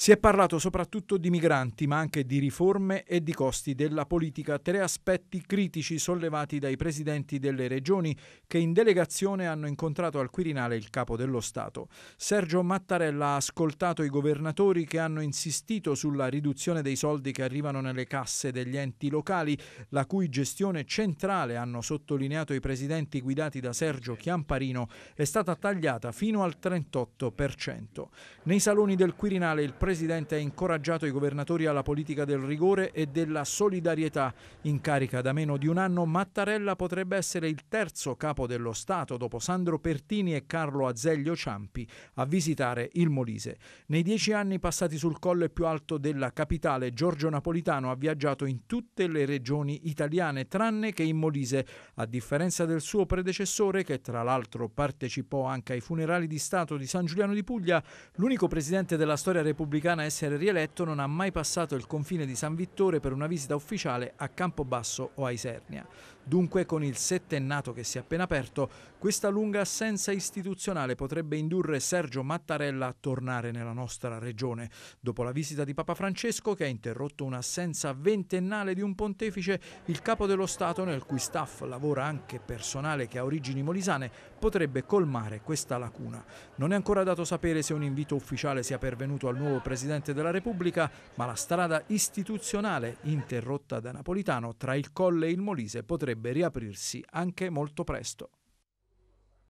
Si è parlato soprattutto di migranti, ma anche di riforme e di costi della politica, tre aspetti critici sollevati dai presidenti delle regioni che in delegazione hanno incontrato al Quirinale il capo dello Stato. Sergio Mattarella ha ascoltato i governatori che hanno insistito sulla riduzione dei soldi che arrivano nelle casse degli enti locali, la cui gestione centrale, hanno sottolineato i presidenti guidati da Sergio Chiamparino, è stata tagliata fino al 38%. Nei saloni del Quirinale il presidente Presidente ha incoraggiato i governatori alla politica del rigore e della solidarietà. In carica da meno di un anno, Mattarella potrebbe essere il terzo capo dello Stato dopo Sandro Pertini e Carlo Azeglio Ciampi a visitare il Molise. Nei dieci anni passati sul colle più alto della capitale, Giorgio Napolitano ha viaggiato in tutte le regioni italiane, tranne che in Molise, a differenza del suo predecessore che tra l'altro partecipò anche ai funerali di Stato di San Giuliano di Puglia, l'unico presidente della storia repubblicana repubblicana a essere rieletto non ha mai passato il confine di San Vittore per una visita ufficiale a Campobasso o a Isernia. Dunque con il settennato che si è appena aperto, questa lunga assenza istituzionale potrebbe indurre Sergio Mattarella a tornare nella nostra regione, dopo la visita di Papa Francesco che ha interrotto un'assenza ventennale di un pontefice, il capo dello Stato nel cui staff lavora anche personale che ha origini molisane potrebbe colmare questa lacuna. Non è ancora dato sapere se un invito ufficiale sia pervenuto al nuovo Presidente della Repubblica, ma la strada istituzionale interrotta da Napolitano tra il Colle e il Molise potrebbe potrebbe riaprirsi anche molto presto.